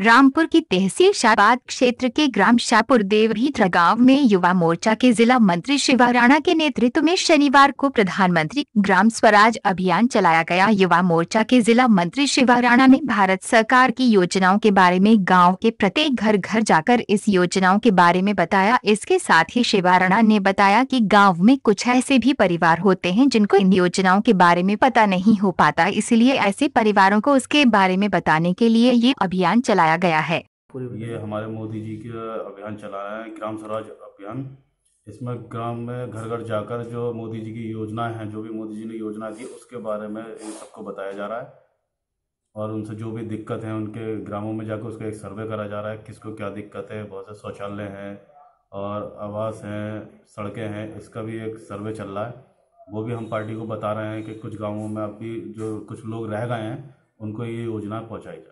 रामपुर की तहसील शाहबाद क्षेत्र के ग्राम शाहपुर देवभीथरा गांव में युवा मोर्चा के जिला मंत्री शिवा राणा के नेतृत्व में शनिवार को प्रधानमंत्री ग्राम स्वराज अभियान चलाया गया युवा मोर्चा के जिला मंत्री शिवा राणा ने भारत सरकार की योजनाओं के बारे में गाँव के प्रत्येक घर घर जाकर इस योजनाओं के बारे में बताया इसके साथ ही शिवा राणा ने बताया की गाँव में कुछ ऐसे भी परिवार होते हैं जिनको इन योजनाओं के बारे में पता नहीं हो पाता इसलिए ऐसे परिवारों को उसके बारे में बताने के लिए ये अभियान चलाया चलाया गया है ये हमारे मोदी जी के अभियान चला रहे हैं ग्राम स्वराज अभियान इसमें ग्राम में घर घर जाकर जो मोदी जी की योजना है जो भी मोदी जी ने योजना की उसके बारे में इन सबको बताया जा रहा है और उनसे जो भी दिक्कत है उनके ग्रामों में जाकर उसका एक सर्वे करा जा रहा है किसको क्या दिक्कत है बहुत से शौचालय हैं और आवास हैं सड़कें हैं इसका भी एक सर्वे चल रहा है वो भी हम पार्टी को बता रहे हैं कि कुछ गांवों में अभी जो कुछ लोग रह गए हैं उनको ये योजना पहुंचाई जाए